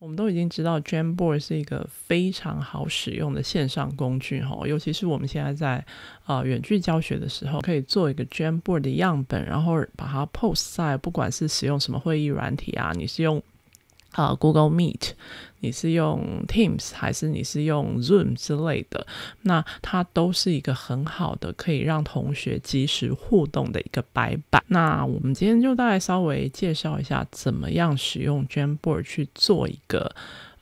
我们都已经知道 Jamboard 是一个非常好使用的线上工具哈，尤其是我们现在在啊远距教学的时候，可以做一个 Jamboard 的样本，然后把它 post 在，不管是使用什么会议软体啊，你是用。啊，Google Meet，你是用 Teams 还是你是用 Zoom 之类的？那它都是一个很好的可以让同学及时互动的一个白板。那我们今天就大概稍微介绍一下，怎么样使用 Jamboard 去做一个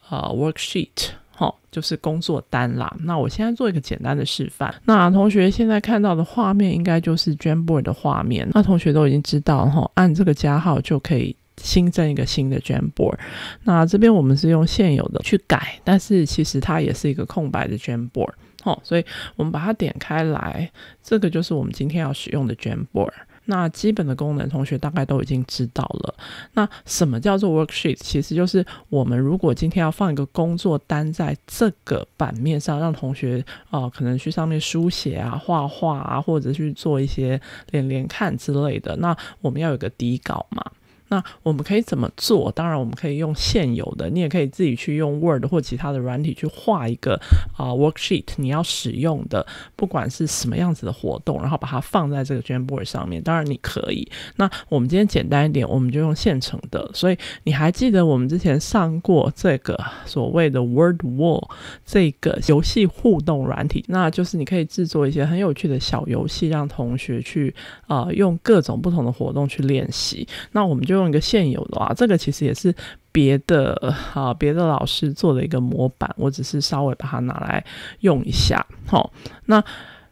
呃 worksheet，哦，就是工作单啦。那我现在做一个简单的示范。那同学现在看到的画面应该就是 Jamboard 的画面。那同学都已经知道，哈，按这个加号就可以。新增一个新的 Jamboard，那这边我们是用现有的去改，但是其实它也是一个空白的 Jamboard 哦，所以我们把它点开来，这个就是我们今天要使用的 Jamboard。那基本的功能，同学大概都已经知道了。那什么叫做 Worksheet？其实就是我们如果今天要放一个工作单在这个版面上，让同学啊可能去上面书写啊、画画啊，或者去做一些连连看之类的，那我们要有个底稿嘛。那我们可以怎么做？当然，我们可以用现有的，你也可以自己去用 Word 或其他的软体去画一个啊 worksheet。你要使用的，不管是什么样子的活动，然后把它放在这个 j a m b o r d 上面。当然，你可以。那我们今天简单一点，我们就用现成的。所以你还记得我们之前上过这个所谓的 Word Wall 这个游戏互动软体？那就是你可以制作一些很有趣的小游戏，让同学去啊用各种不同的活动去练习。那我们就。用一个现有的啊，这个其实也是别的啊，别的老师做的一个模板，我只是稍微把它拿来用一下哦。那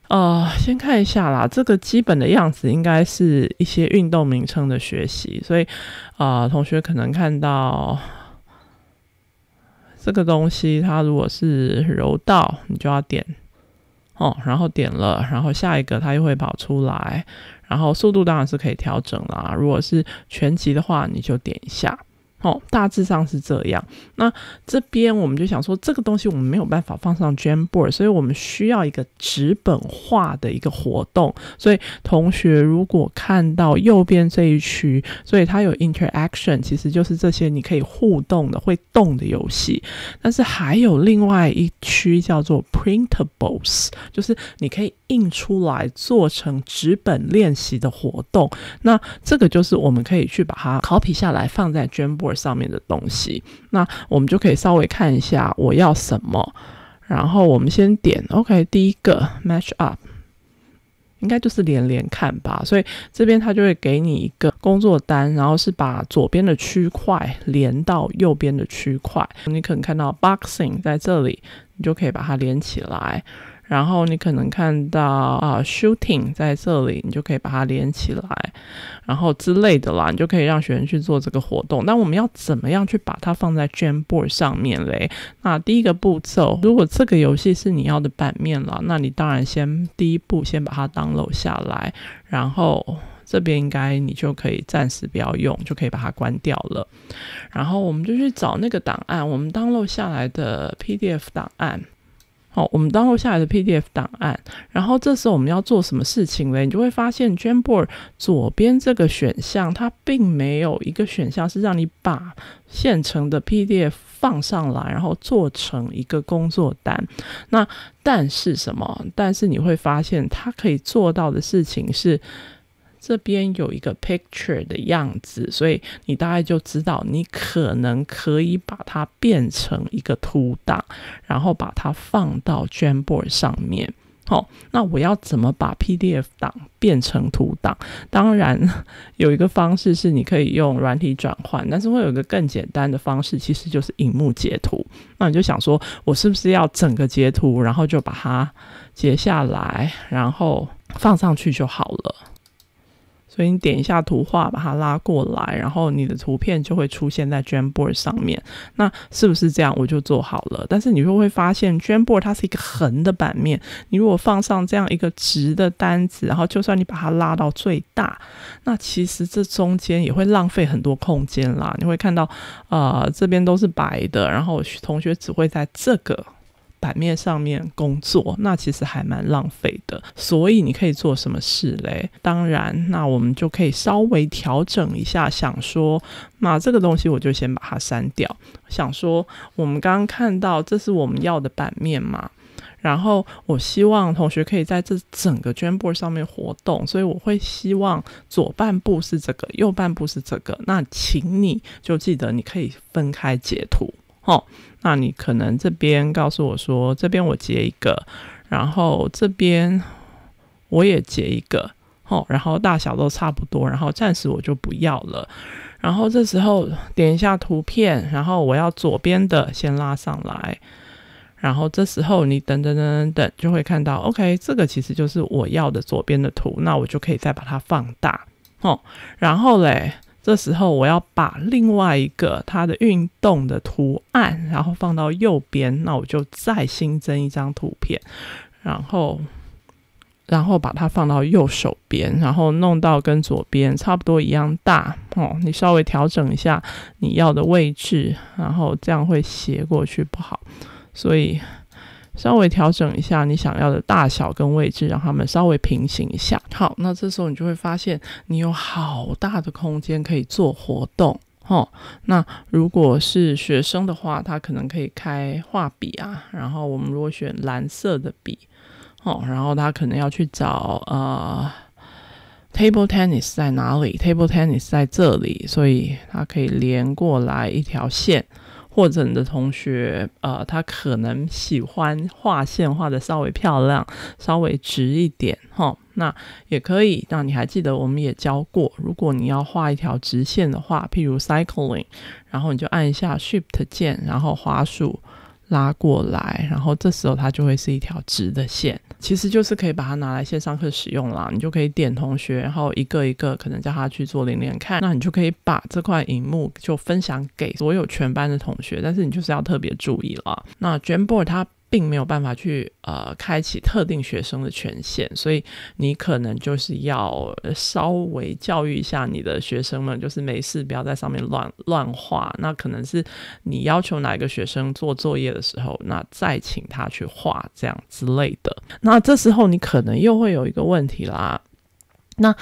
呃，先看一下啦，这个基本的样子应该是一些运动名称的学习，所以啊，同学可能看到这个东西，它如果是柔道，你就要点哦，然后点了，然后下一个它又会跑出来。然后速度当然是可以调整啦。如果是全集的话，你就点一下。哦，大致上是这样。那这边我们就想说，这个东西我们没有办法放上 Jamboard，所以我们需要一个纸本化的一个活动。所以同学如果看到右边这一区，所以它有 interaction，其实就是这些你可以互动的、会动的游戏。但是还有另外一区叫做 printables，就是你可以印出来做成纸本练习的活动。那这个就是我们可以去把它 copy 下来放在 Jamboard。上面的东西，那我们就可以稍微看一下我要什么，然后我们先点 OK，第一个 Match Up，应该就是连连看吧，所以这边它就会给你一个工作单，然后是把左边的区块连到右边的区块，你可能看到 Boxing 在这里，你就可以把它连起来。然后你可能看到啊，shooting 在这里，你就可以把它连起来，然后之类的啦，你就可以让学生去做这个活动。那我们要怎么样去把它放在 Jamboard 上面嘞？那第一个步骤，如果这个游戏是你要的版面了，那你当然先第一步先把它 download 下来，然后这边应该你就可以暂时不要用，就可以把它关掉了。然后我们就去找那个档案，我们 download 下来的 PDF 档案。好，我们登录下来的 PDF 档案，然后这时候我们要做什么事情嘞？你就会发现 g a m b o e r 左边这个选项，它并没有一个选项是让你把现成的 PDF 放上来，然后做成一个工作单。那但是什么？但是你会发现，它可以做到的事情是。这边有一个 picture 的样子，所以你大概就知道，你可能可以把它变成一个图档，然后把它放到 Jamboard 上面。好，那我要怎么把 PDF 档变成图档？当然 有一个方式是你可以用软体转换，但是会有一个更简单的方式，其实就是荧幕截图。那你就想说，我是不是要整个截图，然后就把它截下来，然后放上去就好了？所以你点一下图画，把它拉过来，然后你的图片就会出现在 Jamboard 上面。那是不是这样？我就做好了。但是你就会发现，Jamboard 它是一个横的版面，你如果放上这样一个直的单子，然后就算你把它拉到最大，那其实这中间也会浪费很多空间啦。你会看到，呃，这边都是白的，然后同学只会在这个。版面上面工作，那其实还蛮浪费的。所以你可以做什么事嘞？当然，那我们就可以稍微调整一下，想说，那这个东西我就先把它删掉。想说，我们刚刚看到这是我们要的版面嘛？然后我希望同学可以在这整个 Jambor 上面活动，所以我会希望左半部是这个，右半部是这个。那请你就记得，你可以分开截图。哦，那你可能这边告诉我说，这边我截一个，然后这边我也截一个，哦，然后大小都差不多，然后暂时我就不要了。然后这时候点一下图片，然后我要左边的先拉上来，然后这时候你等等等等等，就会看到，OK，这个其实就是我要的左边的图，那我就可以再把它放大，哦，然后嘞。这时候我要把另外一个它的运动的图案，然后放到右边，那我就再新增一张图片，然后，然后把它放到右手边，然后弄到跟左边差不多一样大哦。你稍微调整一下你要的位置，然后这样会斜过去不好，所以。稍微调整一下你想要的大小跟位置，让他们稍微平行一下。好，那这时候你就会发现，你有好大的空间可以做活动。哦，那如果是学生的话，他可能可以开画笔啊。然后我们如果选蓝色的笔，哦，然后他可能要去找啊，table tennis 在哪里？table tennis 在这里，所以它可以连过来一条线。或者你的同学，呃，他可能喜欢画线画的稍微漂亮，稍微直一点，哈，那也可以。那你还记得我们也教过，如果你要画一条直线的话，譬如 cycling，然后你就按一下 shift 键，然后滑鼠。拉过来，然后这时候它就会是一条直的线，其实就是可以把它拿来线上课使用啦。你就可以点同学，然后一个一个可能叫他去做连连看，那你就可以把这块荧幕就分享给所有全班的同学，但是你就是要特别注意了。那 Jamboard 它。并没有办法去呃开启特定学生的权限，所以你可能就是要稍微教育一下你的学生们，就是没事不要在上面乱乱画。那可能是你要求哪一个学生做作业的时候，那再请他去画这样之类的。那这时候你可能又会有一个问题啦，那。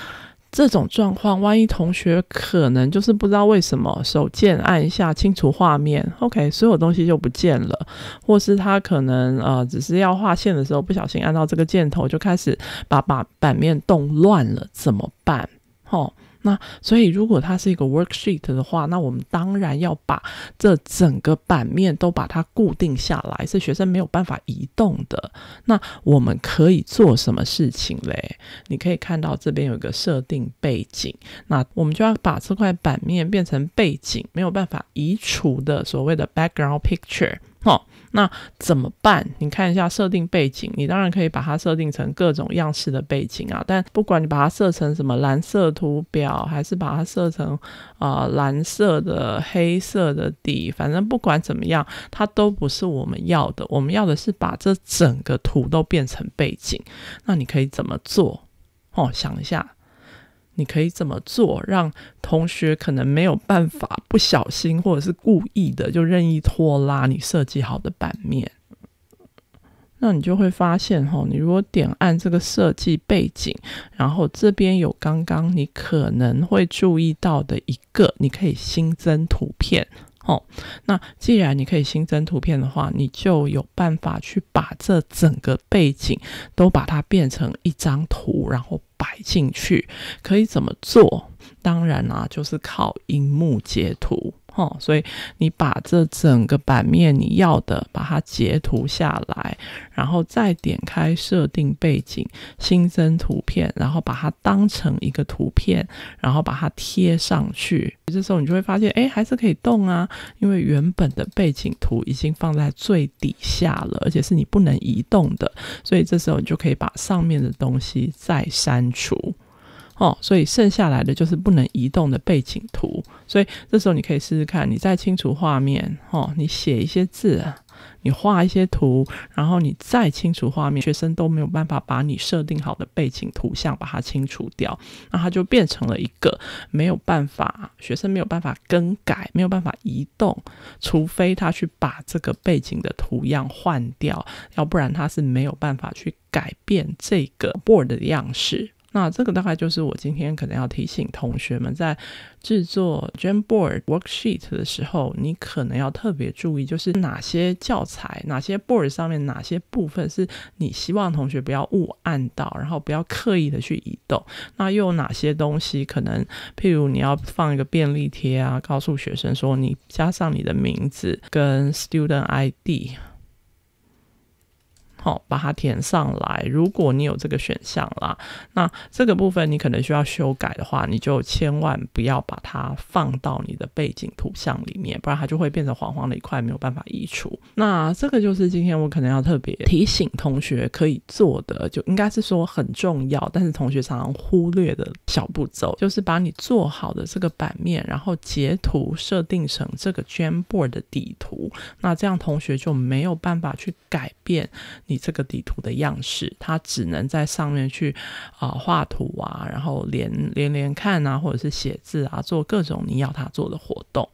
这种状况，万一同学可能就是不知道为什么手键按一下清除画面，OK，所有东西就不见了，或是他可能呃，只是要画线的时候不小心按到这个箭头，就开始把把版面动乱了，怎么办？吼！那所以，如果它是一个 worksheet 的话，那我们当然要把这整个版面都把它固定下来，是学生没有办法移动的。那我们可以做什么事情嘞？你可以看到这边有一个设定背景，那我们就要把这块版面变成背景，没有办法移除的所谓的 background picture 哦，那怎么办？你看一下设定背景，你当然可以把它设定成各种样式的背景啊。但不管你把它设成什么蓝色图表，还是把它设成啊蓝色的、黑色的底，反正不管怎么样，它都不是我们要的。我们要的是把这整个图都变成背景。那你可以怎么做？哦，想一下。你可以怎么做让同学可能没有办法不小心或者是故意的就任意拖拉你设计好的版面？那你就会发现，哈，你如果点按这个设计背景，然后这边有刚刚你可能会注意到的一个，你可以新增图片，哦，那既然你可以新增图片的话，你就有办法去把这整个背景都把它变成一张图，然后。摆进去可以怎么做？当然啦，就是靠荧幕截图。哦，所以你把这整个版面你要的，把它截图下来，然后再点开设定背景，新增图片，然后把它当成一个图片，然后把它贴上去。这时候你就会发现，哎，还是可以动啊，因为原本的背景图已经放在最底下了，而且是你不能移动的，所以这时候你就可以把上面的东西再删除。哦，所以剩下来的就是不能移动的背景图。所以这时候你可以试试看，你再清除画面，哦，你写一些字，你画一些图，然后你再清除画面，学生都没有办法把你设定好的背景图像把它清除掉，那它就变成了一个没有办法，学生没有办法更改，没有办法移动，除非他去把这个背景的图样换掉，要不然他是没有办法去改变这个 board 的样式。那这个大概就是我今天可能要提醒同学们，在制作 Jamboard worksheet 的时候，你可能要特别注意，就是哪些教材、哪些 board 上面、哪些部分是你希望同学不要误按到，然后不要刻意的去移动。那又有哪些东西可能，譬如你要放一个便利贴啊，告诉学生说你加上你的名字跟 student ID。好，把它填上来。如果你有这个选项啦，那这个部分你可能需要修改的话，你就千万不要把它放到你的背景图像里面，不然它就会变成黄黄的一块，没有办法移除。那这个就是今天我可能要特别提醒同学可以做的，就应该是说很重要，但是同学常常忽略的小步骤，就是把你做好的这个版面，然后截图设定成这个 Jamboard 的底图，那这样同学就没有办法去改变。你这个底图的样式，它只能在上面去啊画图啊，然后连连连看啊，或者是写字啊，做各种你要它做的活动。